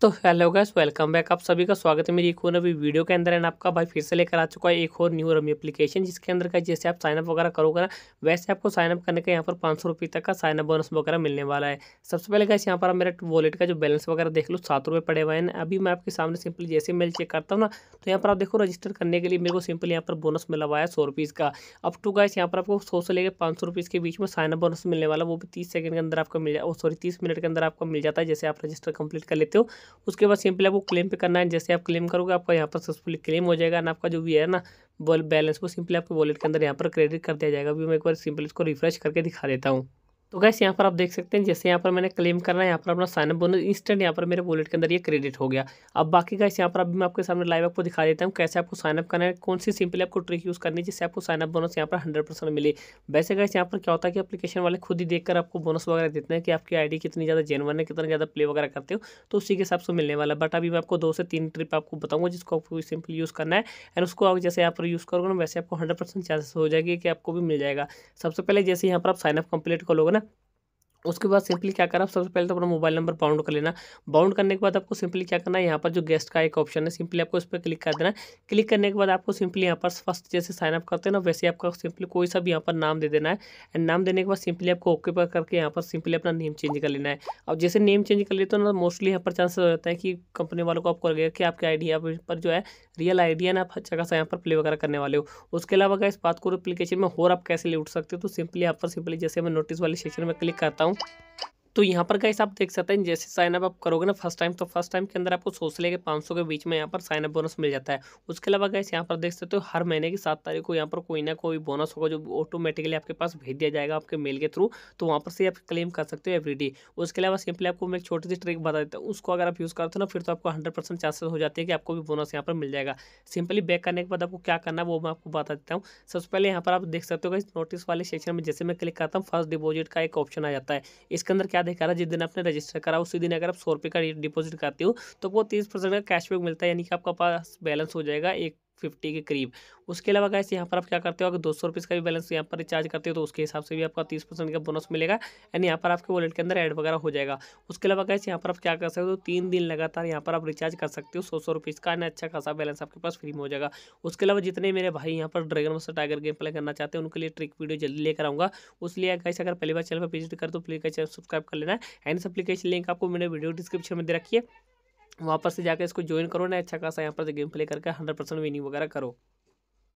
तो hello guys welcome back आप सभी का स्वागत है मेरी एक और अभी वीडियो के अंदर एंड आपका भाई फिर से लेकर आ चुका है एक और न्यू रमी एप्लीकेशन जिसके अंदर का जैसे आप साइनअप वगैरह करोगे ना वैसे आपको साइनअप करने का यहाँ पर पाँच सौ तक का साइनअप बोनस वगैरह मिलने वाला है सबसे पहले गैस यहाँ पर आप वॉलेट का जो बैलेंस वगैरह देख लो सात रुपये पड़े हुए हैं अभी मैं आपके सामने सिंपली जैसे मेल चेक करता हूँ ना तो यहाँ पर आप देखो रजिस्टर करने के लिए मेरे को सिंपल यहाँ पर बोनस मिला हुआ है सौ रुपीज़ का अप टू गैस यहाँ पर आपको सौ से लेकर पाँच सौ रुपीज़ के बीच में साइनअप बोनस मिलने वाला वो भी तीस सेकंड के अंदर आपको मिल जाए सॉरी तीस मिनट के अंदर आपको मिल जाता है जैसे आप रजिस्टर कंप्लीट कर लेते हो उसके बाद सिंपली आपको क्लेम पे करना है जैसे आप क्लेम करोगे आपका यहाँ पर सक्सेसफुली क्लेम हो जाएगा ना आपका जो भी है ना बैलेंस वो सिंपली आपके वॉलेट के अंदर यहाँ पर क्रेडिट कर दिया जाएगा अभी मैं एक बार सिंपली इसको रिफ्रेश करके दिखा देता हूँ तो गैस यहाँ पर आप देख सकते हैं जैसे यहाँ पर मैंने क्लेम करना है यहाँ पर अपना साइनअप बोनस इंस्टेंट यहाँ पर मेरे वॉलेट के अंदर ये क्रेडिट हो गया अब बाकी गैस यहाँ पर अभी मैं आपके सामने लाइव आपको दिखा देता हूँ कैसे आपको साइनअप करना है कौन सी सिंपली आपको ट्रिक यूज़ करनी है जिससे आपको साइनअप बोनस यहाँ पर हंड्रेड परसेंट मिले वैसे गैस यहाँ पर क्या होता है कि अपलीकेशन वाले खुद ही देखकर आपको बोनस वगैरह देते हैं कि आपकी आई कितनी ज़्यादा जेनवन है कितना ज़्यादा प्ले वगैरह करते हो तो उसी के हिसाब से मिलने वाला बट अभी मैं आपको दो से तीन ट्रिप आपको बताऊँगा जिसको आपको सिंपली यूज़ करना है एंड उसको आप जैसे यहाँ पर यूज़ करोगे ना वैसे आपको हंड्रेड चांसेस हो जाएगी कि आपको भी मिल जाएगा सबसे पहले जैसे यहाँ पर आप साइनअप कंप्लीट करोगे ना उसके बाद सिंपली क्या करना सबसे पहले तो अपना मोबाइल नंबर बाउंड कर लेना बाउंड करने के बाद आपको सिंपली क्या करना है यहाँ पर जो गेस्ट का एक ऑप्शन है सिंपली आपको इस पर क्लिक कर देना है क्लिक करने के बाद आपको सिंपली यहाँ पर फर्स्ट जैसे साइन अप करते हैं ना वैसे आपका सिंपली कोई सा भी यहाँ पर नाम दे देना है एंड नाम देने के बाद सिंपली आपको ओके पर करके यहाँ पर सिंपली अपना नेम चेंज कर लेना है अब जैसे नेम चेंज कर लेते हो ना मोस्टली यहाँ पर चांसेस हो जाता है कि कंपनी वालों को आपको लगेगा कि आपके आइडिया पर जो है रियल आइडिया ना आप अच्छा खासा यहाँ पर प्ले वगैरह करने वाले हो उसके अलावा अगर इस बात को एप्लीकेशन में और आप कैसे ले उठ सकते हो तो सिंपली यहाँ पर सिंपली जैसे मैं नोटिस वाले सेक्शन में क्लिक करता हूँ 안녕 तो यहाँ पर गाइस आप देख सकते हैं जैसे साइनअप आप करोगे ना फर्स्ट टाइम तो फर्स्ट टाइम के अंदर आपको सौ से लेकर पाँच सौ के बीच में यहाँ पर साइनअप बोनस मिल जाता है उसके अलावा गाइस यहाँ पर देख सकते हो हर महीने की सात तारीख को यहाँ पर कोई ना कोई बोनस होगा जो ऑटोमेटिकली आपके पास भेज दिया जाएगा आपके मेल के थ्रू तो वहाँ पर से आप क्लेम कर सकते हो डे उसके अलावा सिंपली आपको मैं एक छोटी सी ट्रिक बता देता हूँ उसको अगर आप यूज़ करते हो ना फिर तो आपको हंड्रेड चांसेस हो जाते हैं कि आपको भी बोनस यहाँ पर मिल जाएगा सिंपली बैक करने के बाद आपको क्या करना है वो मैं आपको बता देता हूँ सबसे पहले यहाँ पर आप देख सकते हो इस नोटिस वाले सेक्शन में जैसे मैं क्लिक करता हूँ फर्स्ट डिपोजिट का एक ऑप्शन आ जाता है इसके अंदर क्या क्या देखा रहा है जिस दिन आपने रजिस्टर करा उसी दिन अगर आप सौ रुपये का डिपोजिट करते हो तो वो तीस परसेंट का कैशबैक मिलता है यानी कि आपका पास बैलेंस हो जाएगा एक फिफ्टी के करीब उसके अलावा कैसे यहाँ पर आप क्या करते हो अगर दो सौ रुपीज़ का भी बैलेंस यहाँ पर रिचार्ज करते हो तो उसके हिसाब से भी आपका तीस परसेंट का बोनस मिलेगा एंड यहाँ पर आपके वॉलेट के अंदर ऐड वगैरह हो जाएगा उसके अलावा कैसे यहाँ पर आप क्या कर सकते हो तीन दिन लगातार यहाँ पर आप रिचार्ज कर सकते हो सौ सौ रुपीज़ का एंड अच्छा खासा बैलेंस आपके पास फ्री में हो जाएगा उसके अलावा जितने मेरे भाई यहाँ पर ड्रैगन मस्टर टाइगर गेम प्ले करना चाहते हैं उनके लिए ट्रिक वीडियो जल्दी लेकर आऊँगा लिए कैसे अगर पहली बार चैनल पर विजिट कर तो प्लीज कैसे सब्सक्राइब कर लेना है एंड एप्लीकेशन लिंक आपको मेरे वीडियो डिस्क्रिप्शन में दे रखिए वहाँ पर से जाकर इसको ज्वाइन करो ना अच्छा खासा यहाँ पर गेम तो प्ले करके हंड्रेड परसेंट विनिंग वगैरह करो